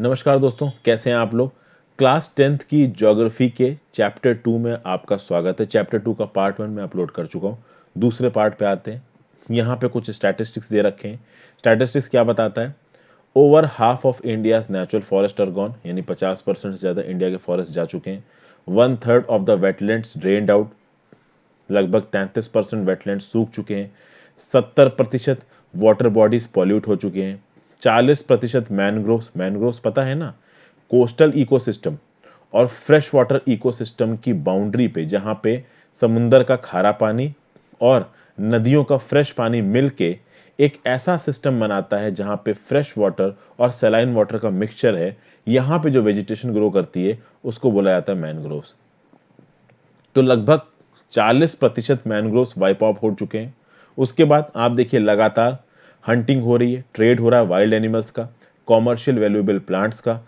नमस्कार दोस्तों कैसे हैं आप लोग क्लास टेंथ की ज्योग्राफी के चैप्टर टू में आपका स्वागत है चैप्टर टू का पार्ट वन में अपलोड कर चुका हूँ दूसरे पार्ट पे आते हैं यहाँ पे कुछ स्टैटिस्टिक्स दे रखे हैं स्टैटिस्टिक्स क्या बताता है over half of India's natural forest are gone यानी पचास परसेंट से ज़्यादा इंडिया के फॉरेस्ट जा चुके हैं one third of the wetland drain out लगभग तैंतीस परसेंट वेटलैंड सूख चुके हैं सत्तर प्रतिशत वाटर बॉडीज पॉल्यूट हो चुके हैं 40 प्रतिशत मैनग्रोव्स मैनग्रोव्स पता है ना कोस्टल इकोसिस्टम और फ्रेश वाटर इकोसिस्टम की बाउंड्री पे जहाँ पे समुंदर का खारा पानी और नदियों का फ्रेश पानी मिलके एक ऐसा सिस्टम बनाता है जहाँ पे फ्रेश वाटर और सेलाइन वाटर का मिक्सचर है यहाँ पे जो वेजिटेशन ग्रो करती है उसको बोला जाता है मैनग्रोव्स तो लगभग 40 प्रतिशत मैनग्रोव्स वाइप ऑफ हो चुके हैं उसके बाद आप देखिए लगातार हंटिंग हो रही है ट्रेड हो रहा है वाइल्ड एनिमल्स का कॉमर्शियल वैल्यूएबल प्लांट्स का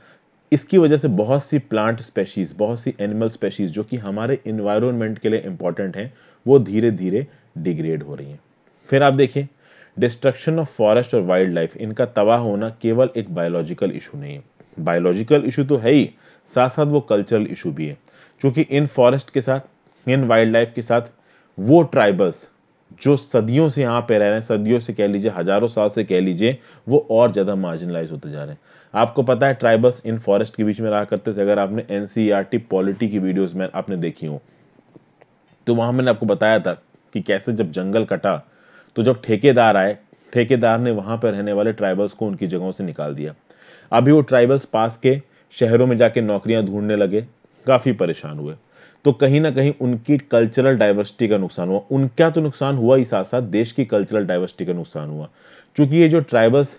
इसकी वजह से बहुत सी प्लांट स्पेशीज़ बहुत सी एनिमल स्पेशीज़ जो कि हमारे इन्वायरमेंट के लिए इंपॉर्टेंट हैं वो धीरे धीरे डिग्रेड हो रही हैं फिर आप देखिए डिस्ट्रक्शन ऑफ फॉरेस्ट और वाइल्ड लाइफ इनका तबाह होना केवल एक बायोलॉजिकल इशू नहीं है बायोलॉजिकल इशू तो है ही साथ साथ वो कल्चरल इशू भी है क्योंकि इन फॉरेस्ट के साथ इन वाइल्ड लाइफ के साथ वो ट्राइबल्स जो सदियों से यहाँ पे रह रहे हैं सदियों से कह लीजिए हजारों साल से कह लीजिए वो और ज़्यादा मार्जिनलाइज होते जा रहे हैं आपको पता है ट्राइबल्स इन फॉरेस्ट के बीच में रहा करते थे अगर आपने एन पॉलिटी e की वीडियोज में आपने देखी हो तो वहां मैंने आपको बताया था कि कैसे जब जंगल कटा तो जब ठेकेदार आए ठेकेदार ने वहां पर रहने वाले ट्राइबल्स को उनकी जगहों से निकाल दिया अभी वो ट्राइबल्स पास के शहरों में जाके नौकरियां ढूंढने लगे काफ़ी परेशान हुए तो कहीं ना कहीं उनकी कल्चरल डाइवर्सिटी का नुकसान हुआ उनका तो नुकसान हुआ ही साथ साथ देश की कल्चरल डाइवर्सिटी का नुकसान हुआ चूंकि ये जो ट्राइबल्स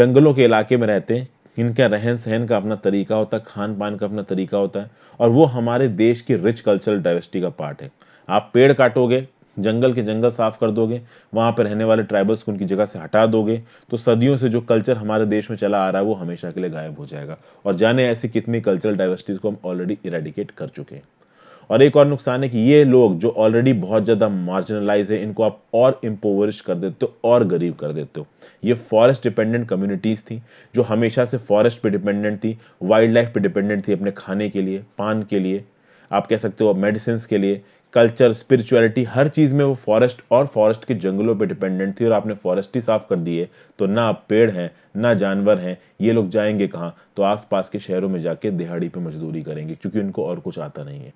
जंगलों के इलाके में रहते हैं इनका रहन सहन का अपना तरीका होता है खान पान का अपना तरीका होता है और वो हमारे देश की रिच कल्चरल डाइवर्सिटी का पार्ट है आप पेड़ काटोगे जंगल के जंगल साफ कर दोगे वहाँ पर रहने वाले ट्राइबल्स को उनकी जगह से हटा दोगे तो सदियों से जो कल्चर हमारे देश में चला आ रहा है वो हमेशा के लिए गायब हो जाएगा और जाने ऐसी कितनी कल्चरल डाइवर्सिटीज़ को हम ऑलरेडी इरेडिकेट कर चुके हैं और एक और नुकसान है कि ये लोग जो ऑलरेडी बहुत ज़्यादा मार्जिनलाइज है इनको आप और इम्पोवरिश कर देते हो और गरीब कर देते हो ये फॉरेस्ट डिपेंडेंट कम्युनिटीज़ थी जो हमेशा से फॉरेस्ट पे डिपेंडेंट थी वाइल्ड लाइफ पे डिपेंडेंट थी अपने खाने के लिए पान के लिए आप कह सकते हो मेडिसिन के लिए कल्चर स्पिरिचुअलिटी हर चीज़ में वो फॉरेस्ट और फॉरेस्ट के जंगलों पे डिपेंडेंट थी और आपने फॉरेस्ट ही साफ कर दिए तो ना आप पेड़ हैं ना जानवर हैं ये लोग जाएंगे कहाँ तो आसपास के शहरों में जाके दिहाड़ी पे मजदूरी करेंगे क्योंकि उनको और कुछ आता नहीं है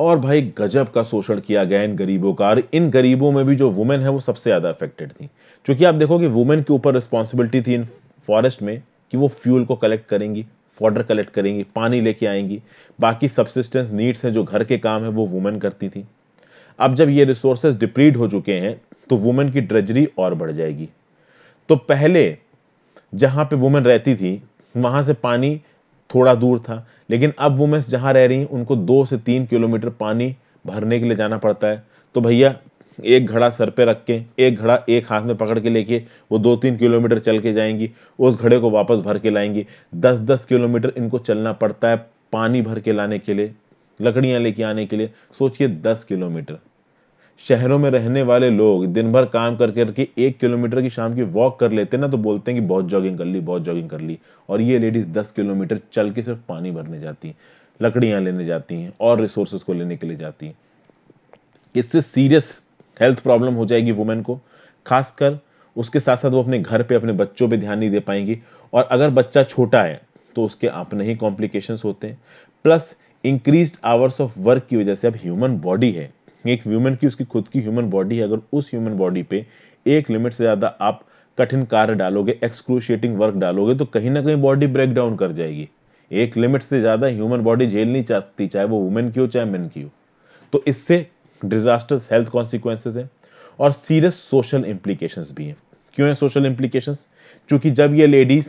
और भाई गजब का शोषण किया गया इन गरीबों का और इन गरीबों में भी जो वुमेन है वो सबसे ज़्यादा अफेक्टेड थी क्योंकि आप देखो कि वुमेन के ऊपर रिस्पॉन्सिबिलिटी थी इन फॉरेस्ट में कि वो फ्यूल को कलेक्ट करेंगी फॉर्डर कलेक्ट करेंगी पानी लेके आएंगी बाकी सब्सिस्टेंस नीड्स हैं जो घर के काम है वो वुमेन करती थी अब जब ये रिसोर्सेज डिप्लीट हो चुके हैं तो वुमेन की ड्रजरी और बढ़ जाएगी तो पहले जहां पे वुमेन रहती थी वहां से पानी थोड़ा दूर था लेकिन अब वुमेंस जहाँ रह रही हैं उनको दो से तीन किलोमीटर पानी भरने के लिए जाना पड़ता है तो भैया एक घड़ा सर पे रख के एक घड़ा एक हाथ में पकड़ के लेके वो दो तीन किलोमीटर चल के जाएंगी उस घड़े को वापस भर के लाएंगी दस दस किलोमीटर इनको चलना पड़ता है पानी भर के लाने के लिए लकड़ियाँ लेके आने के लिए सोचिए दस किलोमीटर शहरों में रहने वाले लोग दिन भर काम कर करके एक किलोमीटर की शाम की वॉक कर लेते हैं ना तो बोलते हैं कि बहुत जॉगिंग कर ली बहुत जॉगिंग कर ली और ये लेडीज़ दस किलोमीटर चल के सिर्फ पानी भरने जाती हैं लकड़ियां लेने जाती हैं और रिसोर्सेस को लेने के लिए जाती हैं इससे सीरियस हेल्थ प्रॉब्लम हो जाएगी वुमेन को खासकर उसके साथ साथ वो अपने घर पे अपने बच्चों पे ध्यान नहीं दे पाएंगी और अगर बच्चा छोटा है तो उसके अपने ही कॉम्प्लिकेशंस होते हैं plus increase hours of work की वजह से अब ह्यूमन बॉडी है एक ह्यूमन की उसकी खुद की ह्यूमन बॉडी है अगर उस ह्यूमन बॉडी पे एक लिमिट से ज़्यादा आप कठिन कार्य डालोगे एक्सक्रूशिएटिंग वर्क डालोगे तो कहीं ना कहीं बॉडी ब्रेक डाउन कर जाएगी एक लिमिट से ज़्यादा ह्यूमन बॉडी झेल नहीं चाहती चाहे वो वुमेन की हो चाहे मेन की हो तो इससे डिजास्टर्स हेल्थ कॉन्सिक्वेंसेज है और सीरियस सोशल इम्प्लीकेशंस भी हैं क्यों है सोशल इम्प्लीकेशंस क्योंकि जब ये लेडीज़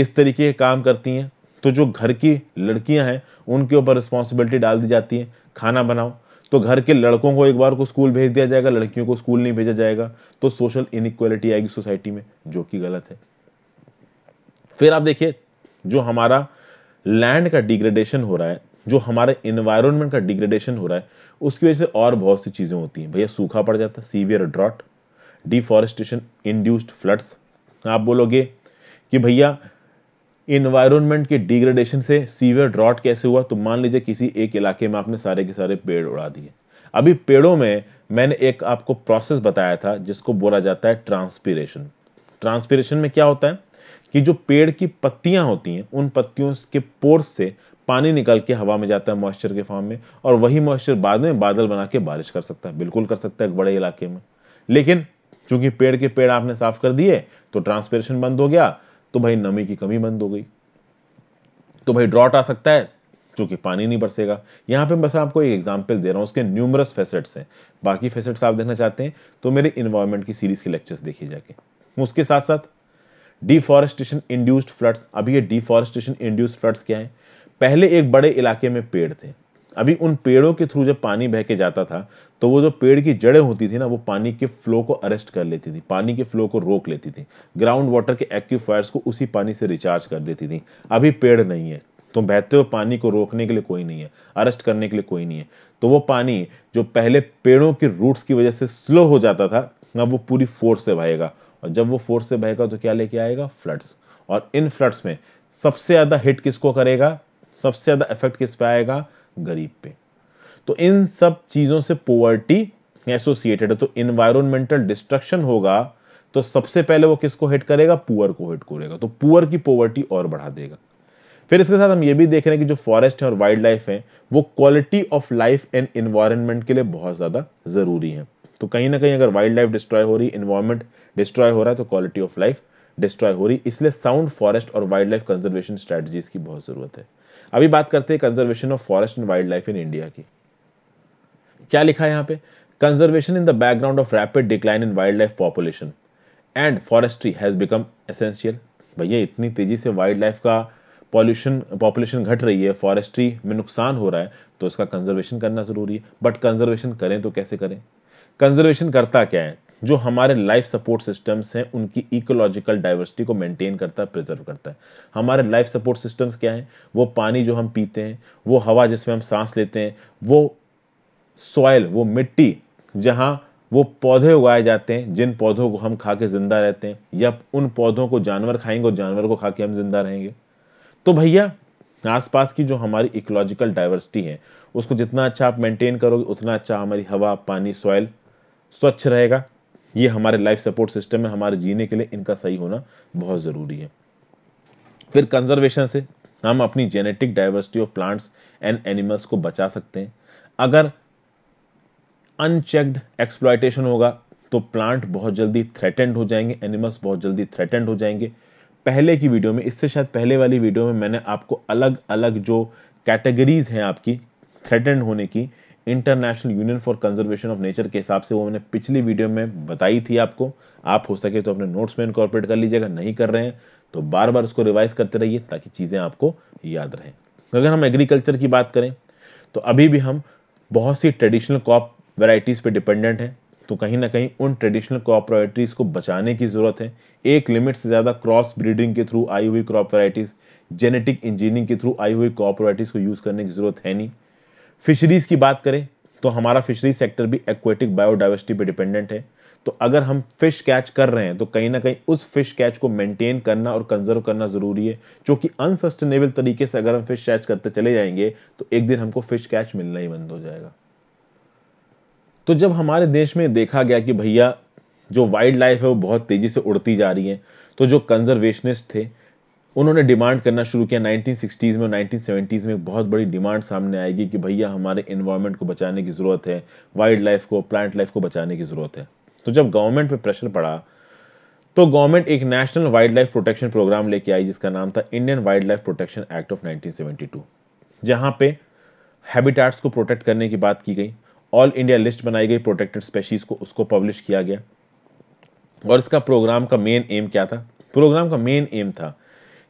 इस तरीके के काम करती हैं तो जो घर की लड़कियां हैं उनके ऊपर रिस्पॉन्सिबिलिटी डाल दी जाती है खाना बनाओ तो घर के लड़कों को एक बार को स्कूल भेज दिया जाएगा लड़कियों को स्कूल नहीं भेजा जाएगा तो सोशल इनक्वालिटी आएगी सोसाइटी में जो कि गलत है फिर आप देखिए जो हमारा लैंड का डिग्रेडेशन हो रहा है जो हमारे इन्वायरमेंट का डिग्रेडेशन हो रहा है उसकी वजह से और बहुत सी चीज़ें होती हैं भैया सूखा पड़ जाता है severe drought deforestation induced floods आप बोलोगे कि भैया इन्वायरमेंट के डिग्रेडेशन से सीवियर ड्रॉट कैसे हुआ तो मान लीजिए किसी एक इलाके में आपने सारे के सारे पेड़ उड़ा दिए अभी पेड़ों में मैंने एक आपको प्रोसेस बताया था जिसको बोला जाता है ट्रांसपीरेशन ट्रांसपीरेशन में क्या होता है कि जो पेड़ की पत्तियां होती हैं उन पत्तियों के पोर्स से पानी निकल के हवा में जाता है मॉइस्चर के फॉर्म में और वही मॉइस्चर बाद में बादल बना के बारिश कर सकता है बिल्कुल कर सकता है बड़े इलाके में लेकिन चूंकि पेड़ के पेड़ आपने साफ कर दिए तो ट्रांसपीरेशन बंद हो गया तो भाई नमी की कमी बंद हो गई तो भाई ड्रॉट आ सकता है चूंकि पानी नहीं बरसेगा यहां पे बस आपको एक एग्जाम्पल दे रहा हूं उसके न्यूमरस फेसेट्स हैं बाकी फेसेट्स आप देखना चाहते हैं तो मेरे इन्वायरमेंट की सीरीज के लेक्चर्स देखिए जाके उसके साथ साथ डिफॉरेस्टेशन इंड्यूस्ड फ्लड्स अभी ये डिफॉरेस्टेशन इंड्यूस्ड फ्लड्स क्या है पहले एक बड़े इलाके में पेड़ थे अभी उन पेड़ों के थ्रू जब पानी बह के जाता था तो वो जो पेड़ की जड़ें होती थी ना वो पानी के फ्लो को अरेस्ट कर लेती थी पानी के फ्लो को रोक लेती थी ग्राउंड वाटर के एक्यूफायर्स को उसी पानी से रिचार्ज कर देती थी अभी पेड़ नहीं है तो बहते हुए पानी को रोकने के लिए कोई नहीं है अरेस्ट करने के लिए कोई नहीं है तो वो पानी जो पहले पेड़ों के रूट्स की वजह से स्लो हो जाता था ना वो पूरी फोर्स से बहेगा और जब वो फोर्स से बहेगा तो क्या लेके आएगा फ्लड्स और इन फ्लड्स में सबसे ज़्यादा हिट किसको करेगा सबसे ज़्यादा इफेक्ट किस पे आएगा गरीब पे तो इन सब चीज़ों से पोवर्टी एसोसिएटेड है तो इन्वायरमेंटल डिस्ट्रक्शन होगा तो सबसे पहले वो किसको हिट करेगा पुअर को हिट करेगा तो पुअर की पोवर्टी और बढ़ा देगा फिर इसके साथ हम ये भी देख रहे हैं कि जो फॉरेस्ट है और वाइल्ड लाइफ है वो quality of life and environment के लिए बहुत ज़्यादा ज़रूरी है तो कहीं ना कहीं अगर वाइल्ड लाइफ डिस्ट्रॉय हो रही इन्वायरमेंट डिस्ट्रॉय हो रहा है तो क्वालिटी ऑफ लाइफ डिस्ट्रॉय हो रही इसलिए साउंड फॉरेस्ट और वाइल्ड लाइफ कंजर्वेशन स्ट्रेटजीज की बहुत ज़रूरत है अभी बात करते हैं conservation of forest and wild life in India की क्या लिखा है यहाँ पे conservation in the background of rapid decline in wild life population and forestry has become essential भैया इतनी तेज़ी से वाइल्ड लाइफ का पॉल्यूशन पॉपुलेशन घट रही है फॉरेस्ट्री में नुकसान हो रहा है तो इसका कंजर्वेशन करना ज़रूरी है बट कंजर्वेशन करें तो कैसे करें कंजर्वेशन करता क्या है जो हमारे लाइफ सपोर्ट सिस्टम्स हैं उनकी इकोलॉजिकल डाइवर्सिटी को मेंटेन करता है प्रिजर्व करता है हमारे लाइफ सपोर्ट सिस्टम्स क्या हैं वो पानी जो हम पीते हैं वो हवा जिसमें हम सांस लेते हैं वो सॉयल वो मिट्टी जहाँ वो पौधे उगाए जाते हैं जिन पौधों को हम खा के जिंदा रहते हैं या उन पौधों को जानवर खाएंगे और जानवर को खा के हम जिंदा रहेंगे तो भैया आसपास की जो हमारी इकोलॉजिकल डाइवर्सिटी है उसको जितना अच्छा आप मेंटेन करोगे उतना अच्छा हमारी हवा पानी सॉयल स्वच्छ रहेगा ये हमारे लाइफ सपोर्ट सिस्टम में हमारे जीने के लिए इनका सही होना बहुत ज़रूरी है फिर कंजर्वेशन से हम अपनी genetic diversity of plants and animals को बचा सकते हैं अगर अनचेक्ड एक्सप्लाइटेशन होगा तो प्लांट बहुत जल्दी थ्रेटेंड हो जाएंगे एनिमल्स बहुत जल्दी थ्रेटेंड हो जाएंगे पहले की वीडियो में इससे शायद पहले वाली वीडियो में मैंने आपको अलग अलग जो कैटेगरीज हैं आपकी थ्रेटेंड होने की International Union for Conservation of Nature के हिसाब से वो मैंने पिछली वीडियो में बताई थी आपको आप हो सके तो अपने नोट्स में इनकॉर्पोरेट कर लीजिएगा नहीं कर रहे हैं तो बार बार उसको रिवाइज करते रहिए ताकि चीज़ें आपको याद रहें अगर हम एग्रीकल्चर की बात करें तो अभी भी हम बहुत सी ट्रेडिशनल क्रॉप वेराइटीज़ पे डिपेंडेंट है तो कहीं ना कहीं उन ट्रेडिशनल क्रॉप को बचाने की ज़रूरत है एक लिमिट से ज़्यादा क्रॉस ब्रीडिंग के थ्रू आई हुई क्रॉप वेराइटीज़ जेनेटिक इंजीनियरिंग के थ्रू आई हुई क्रॉप को यूज़ करने की ज़रूरत है नहीं फिशरीज़ की बात करें तो हमारा फिशरीज सेक्टर भी एक्वेटिक बायोडाइवर्सिटी पर डिपेंडेंट है तो अगर हम फिश कैच कर रहे हैं तो कहीं ना कहीं उस फिश कैच को मेंटेन करना और कंजर्व करना ज़रूरी है जो कि अनसस्टेनेबल तरीके से अगर हम फिश कैच करते चले जाएंगे तो एक दिन हमको फिश कैच मिलना ही बंद हो जाएगा तो जब हमारे देश में देखा गया कि भैया जो वाइल्ड लाइफ है वो बहुत तेज़ी से उड़ती जा रही है तो जो कंजर्वेशनिस्ट थे उन्होंने डिमांड करना शुरू किया 1960s में और 1970s में बहुत बड़ी डिमांड सामने आएगी कि भैया हमारे इन्वायरमेंट को बचाने की ज़रूरत है वाइल्ड लाइफ को प्लांट लाइफ को बचाने की ज़रूरत है तो जब गवर्नमेंट पे प्रेशर पड़ा तो गवर्नमेंट एक national wild life protection programme लेके आई जिसका नाम था Indian wild life protection act of 1972 जहां पे हैबिटाट्स को प्रोटेक्ट करने की बात की गई ऑल इंडिया लिस्ट बनाई गई प्रोटेक्टेड स्पेशीज को उसको पब्लिश किया गया और इसका प्रोग्राम का मेन एम क्या था प्रोग्राम का मेन एम था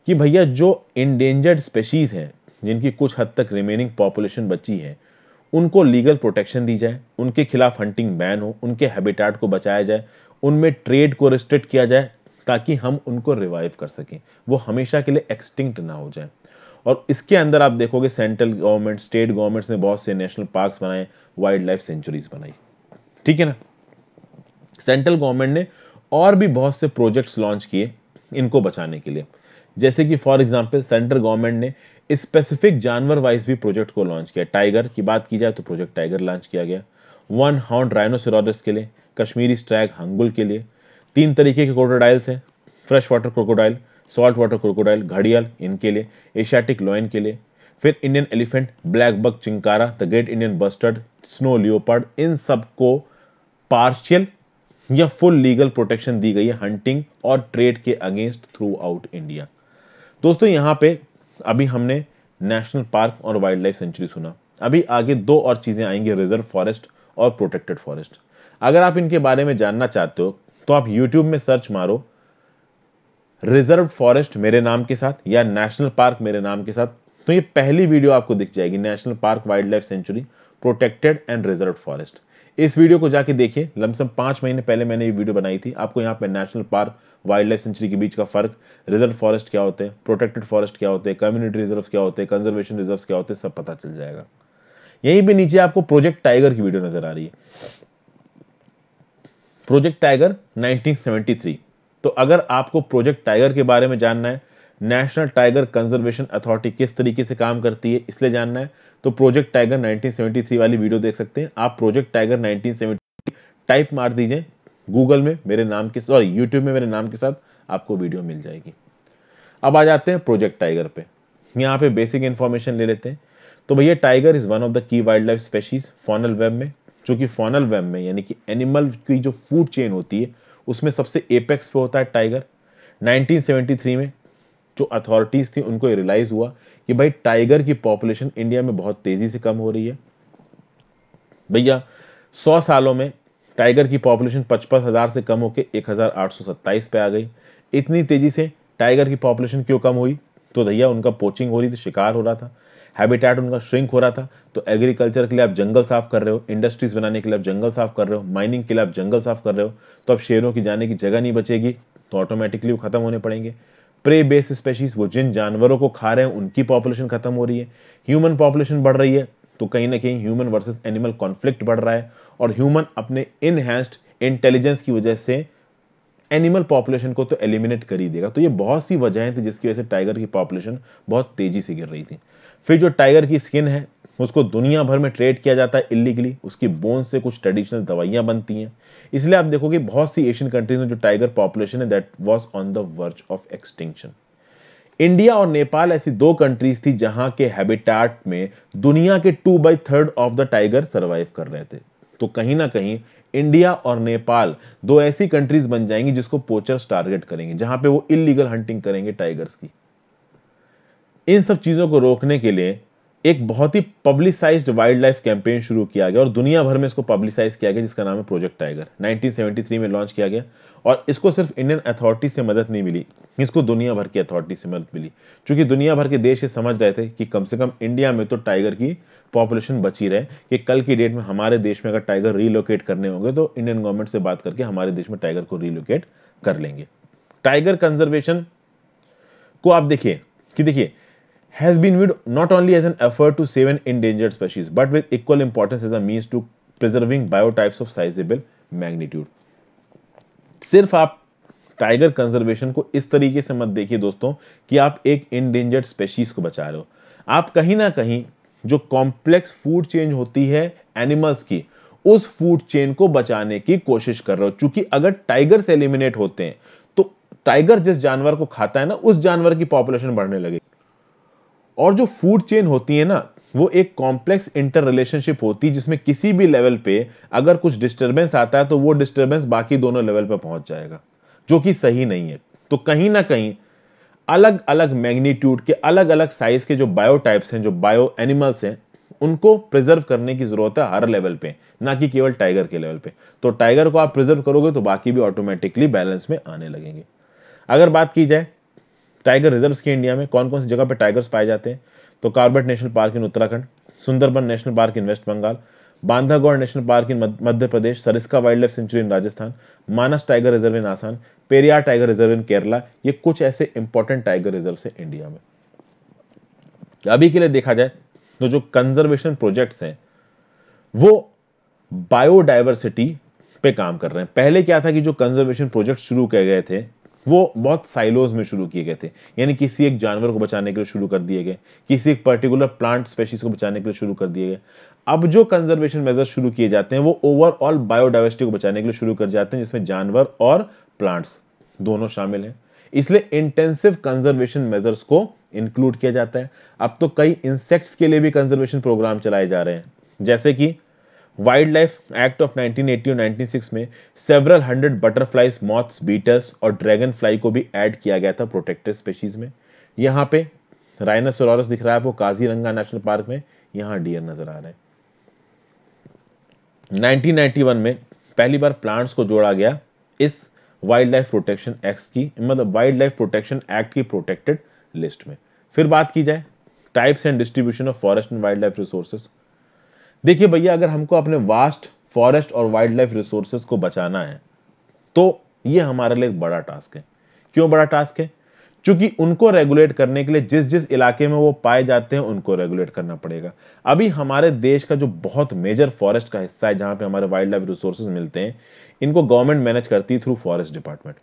कि भैया जो इंडेंजर्ड स्पेशीज़ हैं जिनकी कुछ हद तक रिमेनिंग पॉपुलेशन बची है उनको लीगल प्रोटेक्शन दी जाए उनके खिलाफ हंटिंग बैन हो उनके हैबिटाट को बचाया जाए उनमें ट्रेड को रिस्ट्रिक्ट किया जाए ताकि हम उनको रिवाइव कर सकें वो हमेशा के लिए एक्सटिंक्ट ना हो जाए और इसके अंदर आप देखोगे सेंट्रल गवर्नमेंट स्टेट गवर्नमेंट्स ने बहुत से नेशनल पार्क्स बनाए वाइल्ड लाइफ सेंचुरीज बनाई ठीक है ना सेंट्रल गवर्नमेंट ने और भी बहुत से प्रोजेक्ट्स लॉन्च किए इनको बचाने के लिए जैसे कि फॉर एग्जाम्पल सेंट्रल गवर्नमेंट ने स्पेसिफिक जानवर वाइज भी प्रोजेक्ट को लॉन्च किया टाइगर की बात की जाए तो प्रोजेक्ट टाइगर लॉन्च किया गया वन हाउंड राइनोसोरस के लिए कश्मीरी स्ट्रैग हंगुल के लिए तीन तरीके के क्रोकोडाइल्स हैं fresh water crocodile salt water crocodile घड़ियाल इनके लिए एशियाटिक लॉयन के लिए फिर Indian elephant black buck chinkara the great Indian bustard snow leopard इन सब को पार्शियल या फुल लीगल प्रोटेक्शन दी गई है हंटिंग और ट्रेड के अगेंस्ट थ्रू आउट इंडिया दोस्तों यहाँ पे अभी हमने नेशनल पार्क और वाइल्ड लाइफ सेंचुरी सुना अभी आगे दो और चीज़ें आएंगी रिजर्व फॉरेस्ट और प्रोटेक्टेड फॉरेस्ट अगर आप इनके बारे में जानना चाहते हो तो आप यूट्यूब में सर्च मारो रिजर्व फॉरेस्ट मेरे नाम के साथ या नेशनल पार्क मेरे नाम के साथ तो ये पहली वीडियो आपको दिख जाएगी national park wild life sanctuary protected and reserve forest इस वीडियो को जाके देखिए लमसम पांच महीने पहले मैंने ये वीडियो बनाई थी आपको यहाँ पे national park wild life sanctuary के बीच का फर्क रिजर्व फॉरेस्ट क्या होते हैं प्रोटेक्टेड फॉरेस्ट क्या होते हैं कम्युनिटी रिजर्व क्या होते हैं कंजर्वेशन रिजर्व क्या होते हैं सब पता चल जाएगा यहीं पर नीचे आपको प्रोजेक्ट टाइगर की वीडियो नजर आ रही है प्रोजेक्ट टाइगर 1973 तो अगर आपको प्रोजेक्ट टाइगर के बारे में जानना है नेशनल टाइगर कंजर्वेशन अथॉरिटी किस तरीके से काम करती है इसलिए जानना है तो प्रोजेक्ट टाइगर 1973 वाली वीडियो देख सकते हैं आप प्रोजेक्ट टाइगर 1973 टाइप मार दीजिए गूगल में मेरे नाम के सॉरी यूट्यूब में मेरे नाम के साथ आपको वीडियो मिल जाएगी अब आ जाते हैं प्रोजेक्ट टाइगर पे यहाँ पे बेसिक इन्फॉर्मेशन ले लेते हैं तो भैया tiger is one of the key wild life species faunal web में जो फॉनल वेब में यानी कि एनिमल की जो फूड चेन होती है उसमें सबसे एपेक्स पे होता है टाइगर 1973 में जो अथॉरिटीज़ थी उनको ये रियलाइज़ हुआ कि भाई टाइगर की पॉपुलेशन इंडिया में बहुत तेज़ी से कम हो रही है भैया सौ सालों में टाइगर की पॉपुलेशन पचपन हज़ार से कम होकर एक हज़ार आठ सौ सत्ताईस पे आ गई इतनी तेज़ी से टाइगर की पॉपुलेशन क्यों कम हुई तो भैया उनका पोचिंग हो रही थी शिकार हो रहा था हैबिटेट उनका श्रिंक हो रहा था तो एग्रीकल्चर के लिए आप जंगल साफ कर रहे हो इंडस्ट्रीज बनाने के लिए आप जंगल साफ कर रहे हो माइनिंग के लिए आप जंगल साफ कर रहे हो तो अब शेरों की जाने की जगह नहीं बचेगी तो ऑटोमेटिकली वो खत्म होने पड़ेंगे प्रे बेस स्पेशीज वो जिन जानवरों को खा रहे हैं उनकी पॉपुलेशन खत्म हो रही है ह्यूमन पॉपुलेशन बढ़ रही है तो कहीं ना कहीं ह्यूमन वर्सेस एनिमल कॉन्फ्लिक्ट बढ़ रहा है और ह्यूमन अपने इनहेंस्ड इंटेलिजेंस की वजह से एनिमल पॉपुलेशन को तो एलिमिनेट कर ही देगा तो ये बहुत सी वजहें थी जिसकी वजह से टाइगर की पॉपुलेशन बहुत तेजी से गिर रही थी फिर जो टाइगर की स्किन है उसको दुनिया भर में ट्रेड किया जाता है इलीगली उसकी बोन से कुछ ट्रेडिशनल दवाइयां बनती हैं इसलिए आप देखोगे बहुत सी एशियन कंट्रीज में जो टाइगर पॉपुलेशन है that was on the verge of extinction India और नेपाल ऐसी दो कंट्रीज थी जहां के हैबिटाट में दुनिया के two by third of the tiger survive कर रहे थे तो कहीं ना कहीं इंडिया और नेपाल दो ऐसी कंट्रीज बन जाएंगी जिसको पोचर्स टारगेट करेंगे जहां पे वो इलीगल हंटिंग करेंगे टाइगर्स की इन सब चीज़ों को रोकने के लिए एक बहुत ही पब्लिसाइज्ड वाइल्ड लाइफ कैंपेन शुरू किया गया और दुनिया भर में इसको पब्लिसाइज किया गया जिसका नाम है प्रोजेक्ट टाइगर 1973 में लॉन्च किया गया और इसको सिर्फ इंडियन अथॉरिटी से मदद नहीं मिली इसको दुनिया भर की अथॉरिटी से मदद मिली क्योंकि दुनिया भर के देश ये समझ रहे थे कि कम से कम इंडिया में तो टाइगर की पॉपुलेशन बची रहे कि कल की डेट में हमारे देश में अगर टाइगर रीलोकेट करने होंगे तो इंडियन गवर्नमेंट से बात करके हमारे देश में टाइगर को रीलोकेट कर लेंगे टाइगर कंजर्वेशन को आप देखिए कि देखिए has been viewed not only as an effort to save an endangered species, but with equal importance as a means to preserving biotypes of sizable magnitude. sirf aap tiger conservation को इस तरीके से मत देखिए दोस्तों कि आप एक इंडेंजर्ड स्पेशीज को बचा रहे हो आप कहीं ना कहीं जो कॉम्प्लेक्स फूड चेंज होती है एनिमल्स की उस फूड चेन को बचाने की कोशिश कर रहे हो क्योंकि अगर टाइगर्स एलिमिनेट होते हैं तो टाइगर जिस जानवर को खाता है ना उस जानवर की पॉपुलेशन बढ़ने लगेगी और जो फूड चेन होती है ना वो एक कॉम्प्लेक्स इंटर रिलेशनशिप होती है जिसमें किसी भी लेवल पे अगर कुछ डिस्टरबेंस आता है तो वो डिस्टरबेंस बाकी दोनों लेवल पर पहुंच जाएगा जो कि सही नहीं है तो कहीं ना कहीं अलग अलग मैग्नीट्यूड के अलग अलग साइज के जो बायोटाइप्स हैं जो बायो एनिमल्स हैं उनको प्रिजर्व करने की जरूरत है हर लेवल पे ना कि केवल टाइगर के लेवल पे तो टाइगर को आप प्रिजर्व करोगे तो बाकी भी ऑटोमेटिकली बैलेंस में आने लगेंगे अगर बात की जाए टाइगर रिजर्व्स की इंडिया में कौन कौन सी जगह पर टाइगर्स पाए जाते हैं तो Corbett national park in Uttarakhand Sundarban national park in West Bengal Bandhavgarh national park in Madhya Pradesh Sariska wild life sanctuary in Rajasthan Manas tiger reserve in Assam Periyar tiger reserve in Kerala ये कुछ ऐसे इंपॉर्टेंट टाइगर रिजर्व है इंडिया में अभी के लिए देखा जाए तो जो कंजर्वेशन प्रोजेक्ट हैं वो बायोडाइवर्सिटी पे काम कर रहे हैं पहले क्या था कि जो कंजर्वेशन प्रोजेक्ट शुरू किए गए थे वो बहुत साइलोज में शुरू किए गए थे यानी किसी एक जानवर को बचाने के लिए शुरू कर दिए गए किसी एक पर्टिकुलर प्लांट स्पेशीज को बचाने के लिए शुरू कर दिए गए अब जो कंजर्वेशन मेजर शुरू किए जाते हैं वो ओवरऑल बायोडाइवर्सिटी को बचाने के लिए शुरू कर जाते हैं जिसमें जानवर और प्लांट्स दोनों शामिल हैं इसलिए इंटेंसिव कंजर्वेशन मेजर्स को इंक्लूड किया जाता है अब तो कई इंसेक्ट्स के लिए भी कंजर्वेशन प्रोग्राम चलाए जा रहे हैं जैसे कि वाइल्ड लाइफ एक्ट ऑफ 1980 और 1996 में several hundred butterflies moths beetles और ड्रैगन फ्लाई को भी ऐड किया गया था प्रोटेक्टेड स्पेशीज में यहाँ पे राइनासोरस दिख रहा है आपको काजीरंगा नेशनल पार्क में यहाँ डियर नजर आ रहे हैं 1991 में पहली बार प्लांट्स को जोड़ा गया इस वाइल्ड लाइफ प्रोटेक्शन एक्ट की मतलब वाइल्ड लाइफ प्रोटेक्शन एक्ट की प्रोटेक्टेड लिस्ट में फिर बात की जाए types and distribution of forest and wild life resources देखिए भैया अगर हमको अपने वास्ट फॉरेस्ट और वाइल्ड लाइफ रिसोर्सेस को बचाना है तो ये हमारे लिए एक बड़ा टास्क है क्यों बड़ा टास्क है क्योंकि उनको रेगुलेट करने के लिए जिस जिस इलाके में वो पाए जाते हैं उनको रेगुलेट करना पड़ेगा अभी हमारे देश का जो बहुत मेजर फॉरेस्ट का हिस्सा है जहां पे हमारे वाइल्ड लाइफ रिसोर्सेज मिलते हैं इनको गवर्नमेंट मैनेज करती है थ्रू फॉरेस्ट डिपार्टमेंट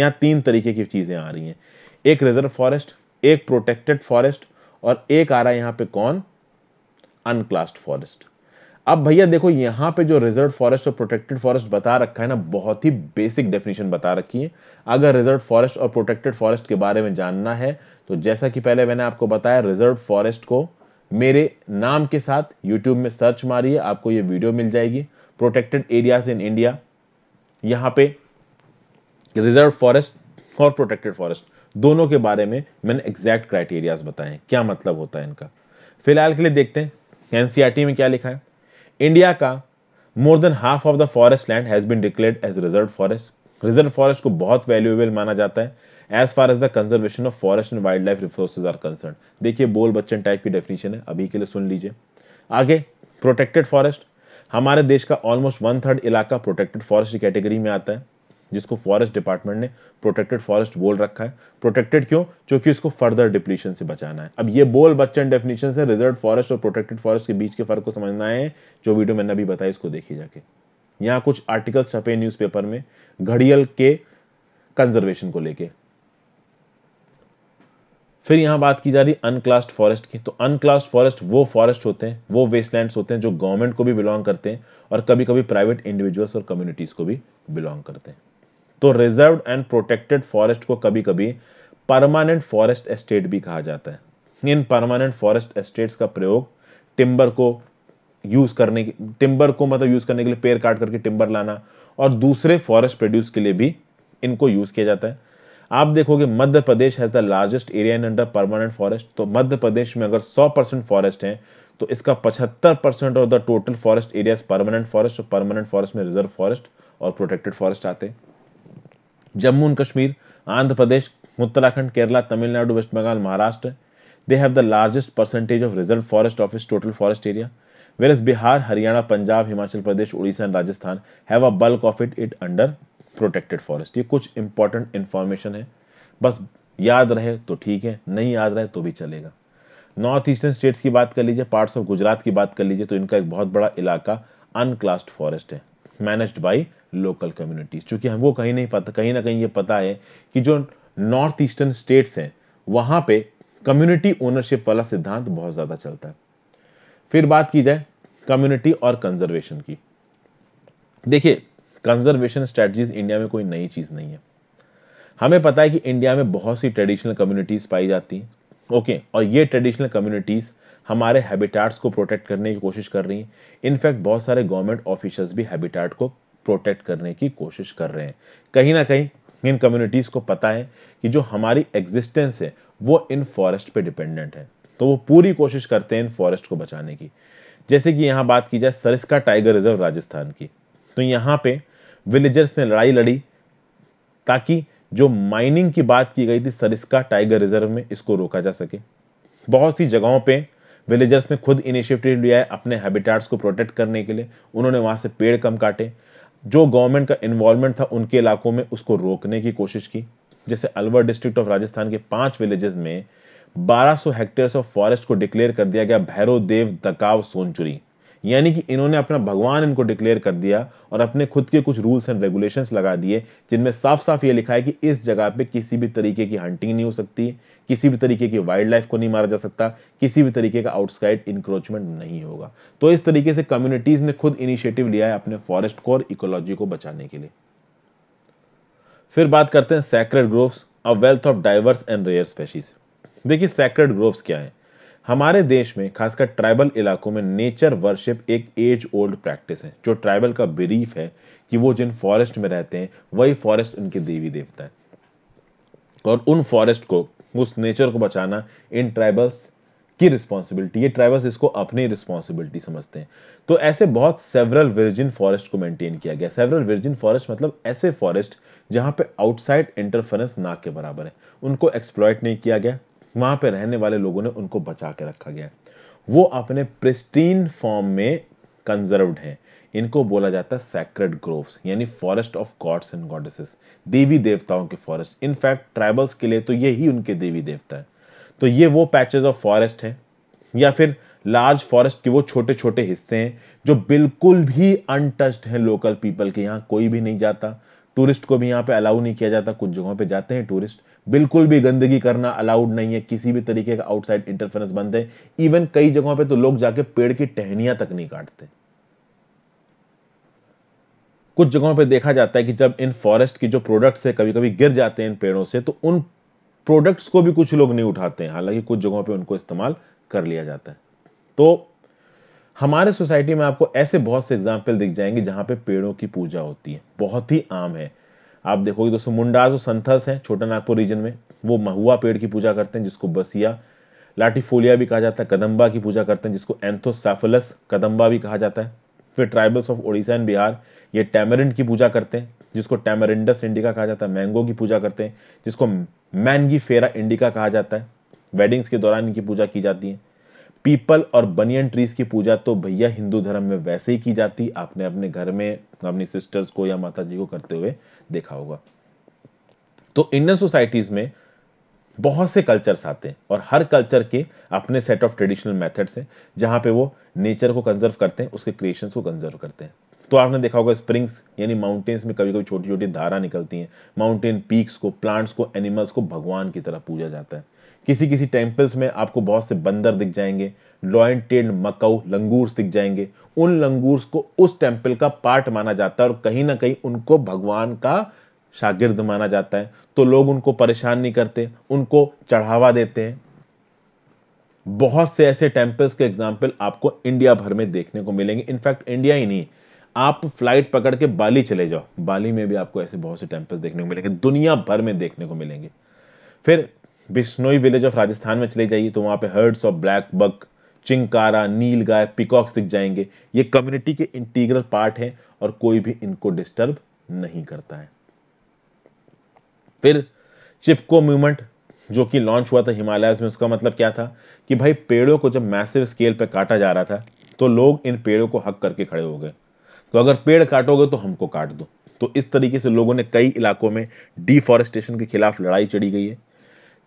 यहाँ तीन तरीके की चीज़ें आ रही हैं एक रिजर्व फॉरेस्ट एक प्रोटेक्टेड फॉरेस्ट और एक आ रहा है यहाँ पे कौन अनक्लास्ड फॉरेस्ट अब भैया देखो यहां पे जो रिजर्व फॉरेस्ट और प्रोटेक्टेड फॉरेस्ट बता रखा है ना बहुत ही बेसिक डेफिनेशन बता रखी है अगर रिजर्व फॉरेस्ट और प्रोटेक्टेड फॉरेस्ट के बारे में जानना है तो जैसा कि पहले मैंने आपको बताया रिजर्व फॉरेस्ट को मेरे नाम के साथ यूट्यूब में सर्च मारिए आपको ये वीडियो मिल जाएगी प्रोटेक्टेड एरियाज इन इंडिया यहाँ पे रिजर्व फॉरेस्ट और प्रोटेक्टेड फॉरेस्ट दोनों के बारे में मैंने एग्जैक्ट क्राइटेरियाज बताए क्या मतलब होता है इनका फिलहाल के लिए देखते हैं एनसीआरटी में क्या लिखा है इंडिया का more than half of the forest land has been declared as reserve forest reserve forest को बहुत वैल्यूएबल माना जाता है as far as the conservation of forest and wild life resources are concern देखिए बोल बच्चन टाइप की definition है अभी के लिए सुन लीजिए आगे प्रोटेक्टेड फॉरेस्ट हमारे देश का ऑलमोस्ट वन थर्ड इलाका प्रोटेक्टेड फॉरेस्ट कैटेगरी में आता है जिसको फॉरेस्ट डिपार्टमेंट ने प्रोटेक्टेड फॉरेस्ट बोल रखा है प्रोटेक्टेड क्यों क्योंकि इसको फर्दर डिप्लीशन से बचाना है अब ये बोल बच्चन डेफिनेशन से रिजर्व फॉरेस्ट और प्रोटेक्टेड फॉरेस्ट के बीच के फर्क को समझना है जो वीडियो मैंने अभी बताया इसको देखिए जाके यहाँ कुछ आर्टिकल छपे न्यूज में घड़ियल के कंजर्वेशन को लेके फिर यहाँ बात की जा रही अनक्लास्ड फॉरेस्ट की तो अनक्लास्ड फॉरेस्ट वो फॉरेस्ट होते हैं वो वेस्टलैंड्स होते हैं जो गवर्नमेंट को भी बिलोंग करते हैं और कभी कभी प्राइवेट इंडिविजुअल्स और कम्युनिटीज को भी बिलोंग करते हैं तो रिजर्व एंड प्रोटेक्टेड फॉरेस्ट को कभी कभी परमानेंट फॉरेस्ट एस्टेट भी कहा जाता है इन परमानेंट फॉरेस्ट एस्टेट्स का प्रयोग टिम्बर को यूज करने के टिम्बर को मतलब यूज करने के लिए पेड़ काट करके टिम्बर लाना और दूसरे फॉरेस्ट प्रोड्यूस के लिए भी इनको यूज किया जाता है आप देखोगे Madhya Pradesh has the largest area in under permanent forest तो मध्य प्रदेश में अगर 100 परसेंट फॉरेस्ट है तो इसका 75 percent of the total forest area permanent forest और परमानेंट फॉरेस्ट में रिजर्व फॉरेस्ट और प्रोटेक्टेड फॉरेस्ट आते हैं Jammu and Kashmir Andhra Pradesh Uttarakhand Kerala Tamil Nadu West Bengal Maharashtra they have the largest percentage of reserve forest of its total forest area where is Bihar Haryana Punjab Himachal Pradesh Orissa and Rajasthan have a bulk of it it under protected forest ये कुछ important information है बस याद रहे तो ठीक है नहीं याद रहे तो भी चलेगा नॉर्थ ईस्टर्न स्टेट्स की बात कर लीजिए पार्ट्स ऑफ गुजरात की बात कर लीजिए तो इनका एक बहुत बड़ा इलाका अनक्लास्ड फॉरेस्ट है मैनेज्ड बाय लोकल कम्युनिटीज चूंकि हमको कहीं नहीं पता कहीं ना कहीं ये पता है कि जो नॉर्थ ईस्टर्न स्टेट्स हैं वहां पे कम्युनिटी ओनरशिप वाला सिद्धांत बहुत ज्यादा चलता है फिर बात की जाए कम्युनिटी और कंजर्वेशन की देखिए कंजर्वेशन स्ट्रेटजीज इंडिया में कोई नई चीज नहीं है हमें पता है कि इंडिया में बहुत सी ट्रेडिशनल कम्युनिटीज पाई जाती हैं ओके और ये ट्रेडिशनल कम्युनिटीज हमारे हैबिटाट्स को प्रोटेक्ट करने की कोशिश कर रही हैं इनफैक्ट बहुत सारे गवर्नमेंट ऑफिशल्स भी हैबिटाट को प्रोटेक्ट करने की कोशिश कर रहे हैं कहीं ना कहीं इन कम्युनिटीज़ को पता है कि जो हमारी एग्जिस्टेंस है वो इन फॉरेस्ट पे डिपेंडेंट है तो वो पूरी कोशिश करते हैं इन फॉरेस्ट को बचाने की जैसे कि यहाँ बात की जाए सरिस्का टाइगर रिजर्व राजस्थान की तो यहाँ पे विलेजर्स ने लड़ाई लड़ी ताकि जो माइनिंग की बात की गई थी सरिस्का टाइगर रिजर्व में इसको रोका जा सके बहुत सी जगहों पर विलेजर्स ने खुद इनिशिएटिव लिया है अपने हैबिटाट्स को प्रोटेक्ट करने के लिए उन्होंने वहाँ से पेड़ कम काटे जो गवर्नमेंट का इन्वॉल्वमेंट था उनके इलाकों में उसको रोकने की कोशिश की जैसे अलवर डिस्ट्रिक्ट ऑफ राजस्थान के पांच विलेजेस में 1200 हेक्टेयर्स ऑफ फॉरेस्ट को डिक्लेयर कर दिया गया भैरो देव दकाव सोनचुरी यानी कि इन्होंने अपना भगवान इनको डिक्लेयर कर दिया और अपने खुद के कुछ रूल्स एंड रेगुलेशन लगा दिए जिनमें साफ साफ ये लिखा है कि इस जगह पे किसी भी तरीके की हंटिंग नहीं हो सकती किसी भी तरीके की वाइल्ड लाइफ को नहीं मारा जा सकता किसी भी तरीके का आउटसाइड इंक्रोचमेंट नहीं होगा तो इस तरीके से कम्युनिटीज ने खुद इनिशिएटिव लिया है अपने फॉरेस्ट को और इकोलॉजी को बचाने के लिए फिर बात करते हैं sacred groves a wealth of diverse and rare species देखिए सैक्रेड ग्रोव्स क्या है हमारे देश में खासकर ट्राइबल इलाकों में नेचर वर्शिप एक एज ओल्ड प्रैक्टिस है जो ट्राइबल का बिलीफ है कि वो जिन फॉरेस्ट में रहते हैं वही फॉरेस्ट उनके देवी देवता है और उन फॉरेस्ट को उस नेचर को बचाना इन ट्राइबल्स की रिस्पॉन्सिबिलिटी ये ट्राइबल्स इसको अपनी रिस्पॉन्सिबिलिटी समझते हैं तो ऐसे बहुत सेवरल वर्जिन फॉरेस्ट को मेंटेन किया गया सेवरल वर्जिन फॉरेस्ट मतलब ऐसे फॉरेस्ट जहाँ पे आउटसाइड इंटरफेरेंस ना के बराबर है उनको एक्सप्लॉयट नहीं किया गया वहां पर रहने वाले लोगों ने उनको बचा के रखा गया वो अपने प्रिस्टीन फॉर्म में कंजर्व्ड हैं इनको बोला जाता है सेक्रेट ग्रोव्स यानी forest of gods and goddesses देवी देवताओं के फॉरेस्ट इनफैक्ट ट्राइबल्स के लिए तो ये ही उनके देवी देवता है तो ये वो पैचेस ऑफ फॉरेस्ट है या फिर लार्ज फॉरेस्ट के वो छोटे छोटे हिस्से हैं जो बिल्कुल भी अनटच्ड हैं लोकल पीपल के यहाँ कोई भी नहीं जाता टूरिस्ट को भी यहाँ पे अलाउ नहीं किया जाता कुछ जगहों पे जाते हैं टूरिस्ट बिल्कुल भी गंदगी करना अलाउड नहीं है किसी भी तरीके का आउटसाइड इंटरफेरेंस बंद है इवन कई जगहों पे तो लोग जाके पेड़ की टहनियां तक नहीं काटते कुछ जगहों पे देखा जाता है कि जब इन फॉरेस्ट की जो प्रोडक्ट्स है कभी कभी गिर जाते हैं इन पेड़ों से तो उन प्रोडक्ट्स को भी कुछ लोग नहीं उठाते हैं हालांकि कुछ जगहों पर उनको इस्तेमाल कर लिया जाता है तो हमारे सोसाइटी में आपको ऐसे बहुत से एग्जाम्पल दिख जाएंगे जहां पे पेड़ों की पूजा होती है बहुत ही आम है आप देखोगे दोस्तों मुंडा और संथस हैं छोटा नागपुर रीजन में वो महुआ पेड़ की पूजा करते हैं जिसको बसिया लाठीफोलिया भी कहा जाता है कदम्बा की पूजा करते हैं जिसको एंथोसेफलस कदम्बा भी कहा जाता है फिर tribals of Odisha and Bihar ये टैमरिंड की पूजा करते हैं जिसको टैमरिंडस इंडिका कहा जाता है मैंगो की पूजा करते हैं जिसको मैनगी फेरा इंडिका कहा जाता है वेडिंग्स के दौरान इनकी पूजा की जाती है पीपल और बनियन ट्रीज की पूजा तो भैया हिंदू धर्म में वैसे ही की जाती आपने अपने घर में अपनी सिस्टर्स को या माता जी को करते हुए देखा होगा तो इंडियन सोसाइटीज में बहुत से कल्चर्स आते हैं और हर कल्चर के अपने सेट ऑफ ट्रेडिशनल मेथड्स हैं जहां पे वो नेचर को कंजर्व करते हैं उसके क्रिएशन को कंजर्व करते हैं तो आपने देखा होगा स्प्रिंग्स यानी माउंटेन्स में कभी कभी छोटी छोटी धारा निकलती हैं माउंटेन पीक्स को प्लांट्स को एनिमल्स को भगवान की तरह पूजा जाता है किसी किसी टेम्पल्स में आपको बहुत से बंदर दिख जाएंगे लॉयन टेल्ड मकाऊ लंगूर्स दिख जाएंगे उन लंगूर्स को उस टेम्पल का पार्ट माना जाता है और कहीं ना कहीं उनको भगवान का शागिर्द माना जाता है तो लोग उनको परेशान नहीं करते उनको चढ़ावा देते हैं बहुत से ऐसे टेम्पल्स के एग्जाम्पल आपको इंडिया भर में देखने को मिलेंगे इनफैक्ट इंडिया ही नहीं आप फ्लाइट पकड़ के बाली चले जाओ बाली में भी आपको ऐसे बहुत से टेम्पल्स देखने को मिलेंगे दुनिया भर में देखने को मिलेंगे फिर बिश्नोई विलेज ऑफ राजस्थान में चले जाइए तो वहां पे herds of black buck chinkara nilgai peacocks दिख जाएंगे ये कम्युनिटी के इंटीग्रल पार्ट हैं और कोई भी इनको डिस्टर्ब नहीं करता है फिर चिपको मूवमेंट जो कि लॉन्च हुआ था हिमालय में उसका मतलब क्या था कि भाई पेड़ों को जब मैसिव स्केल पर काटा जा रहा था तो लोग इन पेड़ों को हक करके खड़े हो गए तो अगर पेड़ काटोगे तो हमको काट दो तो इस तरीके से लोगों ने कई इलाकों में डिफॉरेस्टेशन के खिलाफ लड़ाई चढ़ी गई है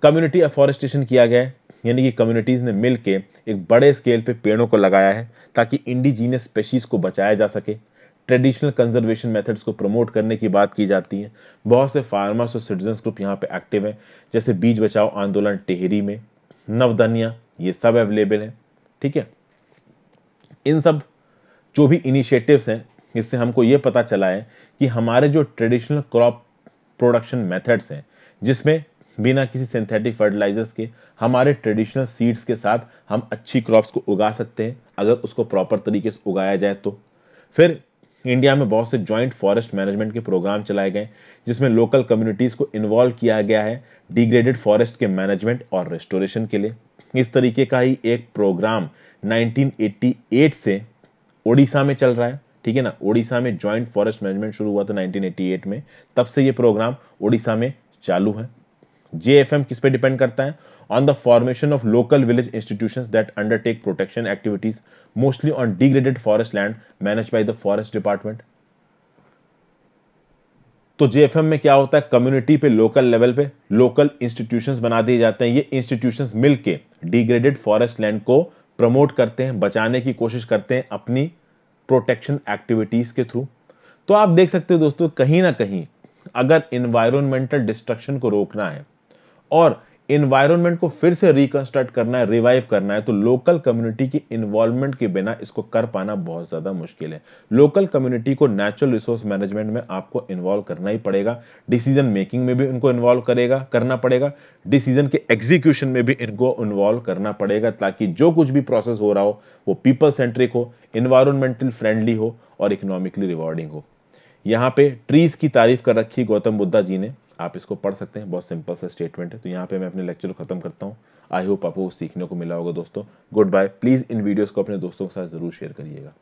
कम्युनिटी अफॉरेस्टेशन किया गया है यानी कि कम्युनिटीज़ ने मिल के एक बड़े स्केल पे पेड़ों को लगाया है ताकि इंडिजीनियस स्पेशीज़ को बचाया जा सके ट्रेडिशनल कंजर्वेशन मेथड्स को प्रमोट करने की बात की जाती है बहुत से फार्मर्स और सिटीजन्स ग्रुप यहाँ पे एक्टिव हैं जैसे बीज बचाओ आंदोलन टेहरी में नवदनिया ये सब अवेलेबल है ठीक है इन सब जो भी इनिशिएटिव्स हैं इससे हमको ये पता चला है कि हमारे जो ट्रेडिशनल क्रॉप प्रोडक्शन मेथड्स हैं जिसमें बिना किसी सिंथेटिक फर्टिलाइजर्स के हमारे ट्रेडिशनल सीड्स के साथ हम अच्छी क्रॉप्स को उगा सकते हैं अगर उसको प्रॉपर तरीके से उगाया जाए तो फिर इंडिया में बहुत से जॉइंट फॉरेस्ट मैनेजमेंट के प्रोग्राम चलाए गए जिसमें लोकल कम्युनिटीज़ को इन्वॉल्व किया गया है डिग्रेडेड फॉरेस्ट के मैनेजमेंट और रेस्टोरेशन के लिए इस तरीके का ही एक प्रोग्राम 1988 से ओडिशा में चल रहा है ठीक है ना ओडिशा में जॉइंट फॉरेस्ट मैनेजमेंट शुरू हुआ था 1988 में तब से ये प्रोग्राम ओडिशा में चालू है जेएफएम किस पे डिपेंड करता है on the formation of local village institutions that undertake protection activities mostly on degraded forest land manage by the forest department तो जेएफएम में क्या होता है कम्युनिटी पे लोकल लेवल पे लोकल इंस्टीट्यूशंस बना दिए जाते हैं ये इंस्टीट्यूशंस मिलके डिग्रेडेड फॉरेस्ट लैंड को प्रमोट करते हैं बचाने की कोशिश करते हैं अपनी प्रोटेक्शन एक्टिविटीज के थ्रू तो आप देख सकते हो दोस्तों कहीं ना कहीं अगर इन्वायरमेंटल डिस्ट्रक्शन को रोकना है और इन्वायरमेंट को फिर से रिकंस्ट्रक्ट करना है रिवाइव करना है तो लोकल कम्युनिटी की इन्वॉल्वमेंट के बिना इसको कर पाना बहुत ज्यादा मुश्किल है लोकल कम्युनिटी को नेचुरल रिसोर्स मैनेजमेंट में आपको इन्वॉल्व करना ही पड़ेगा डिसीजन मेकिंग में भी इनको इन्वॉल्व करेगा करना पड़ेगा डिसीजन के एग्जीक्यूशन में भी इनको इन्वॉल्व करना पड़ेगा ताकि जो कुछ भी प्रोसेस हो रहा हो वो पीपल सेंट्रिक हो इन्वायरमेंटल फ्रेंडली हो और इकोनॉमिकली रिवॉर्डिंग हो यहाँ पे ट्रीज की तारीफ कर रखी गौतम बुद्धा जी ने आप इसको पढ़ सकते हैं बहुत सिंपल सा स्टेटमेंट है तो यहाँ पे मैं अपने लेक्चर को खत्म करता हूँ आई होप आपको सीखने को मिला होगा दोस्तों गुड बाय प्लीज़ इन वीडियोज़ को अपने दोस्तों के साथ ज़रूर शेयर करिएगा